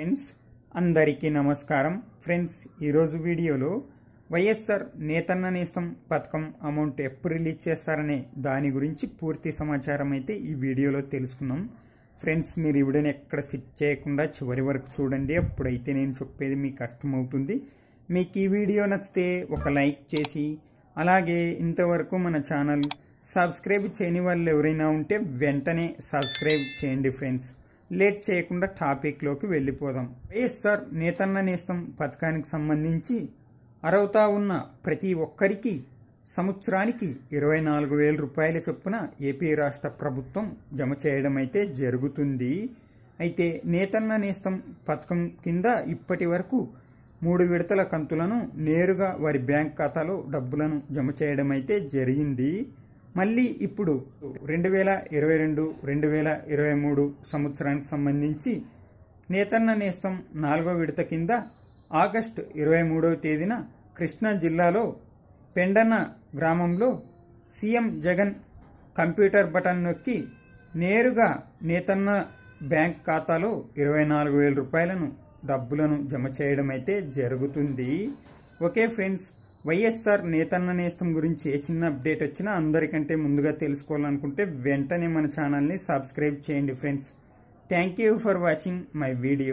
friends అందరికీ నమస్కారం friends ఈరోజు వీడియోలో వైఎస్ఆర్ నేతన్న నేస్తం పథకం అమౌంట్ ఎప్పుడు రిలీజ్ చేస్తారనే దాని గురించి పూర్తి సమాచారం అయితే ఈ వీడియోలో తెలుసుకుందాం ఫ్రెండ్స్ మీరు ఇవిడని ఎక్కడ స్కిప్ చేయకుండా చివరి వరకు చూడండి అప్పుడైతే నేను చెప్పేది మీకు అర్థమవుతుంది మీకు ఈ వీడియో నచ్చితే ఒక లైక్ చేసి అలాగే ఇంతవరకు మన ఛానల్ సబ్స్క్రైబ్ చేయని వాళ్ళు ఎవరైనా ఉంటే వెంటనే సబ్స్క్రైబ్ చేయండి ఫ్రెండ్స్ లేట్ చేయకుండా టాపిక్లోకి వెళ్ళిపోదాం వైఎస్ఆర్ నేతన్న నేస్తం పథకానికి సంబంధించి అరవుతా ఉన్న ప్రతి ఒక్కరికి సంవత్సరానికి ఇరవై నాలుగు వేల రూపాయల చొప్పున ఏపీ రాష్ట్ర ప్రభుత్వం జమ చేయడం అయితే జరుగుతుంది అయితే నేతన్న నేస్తం పథకం కింద ఇప్పటి వరకు మూడు విడతల కంతులను నేరుగా వారి బ్యాంక్ ఖాతాలో డబ్బులను జమ చేయడం అయితే జరిగింది మళ్ళీ ఇప్పుడు రెండు వేల ఇరవై రెండు రెండు వేల ఇరవై మూడు సంవత్సరానికి సంబంధించి నేతన్న నేస్తం నాలుగో విడత కింద ఆగస్టు ఇరవై మూడవ తేదీన కృష్ణా జిల్లాలో పెండన గ్రామంలో సీఎం జగన్ కంప్యూటర్ బటన్ నొక్కి నేరుగా నేతన్న బ్యాంక్ ఖాతాలో ఇరవై నాలుగు వేల రూపాయలను డబ్బులను జమ చేయడం అయితే జరుగుతుంది ఓకే ఫ్రెండ్స్ వైఎస్ఆర్ నేతన్న నేస్తం గురించి ఏ చిన్న అప్డేట్ వచ్చినా అందరికంటే ముందుగా తెలుసుకోవాలనుకుంటే వెంటనే మన ఛానల్ని సబ్స్క్రైబ్ చేయండి friends thank you for watching my video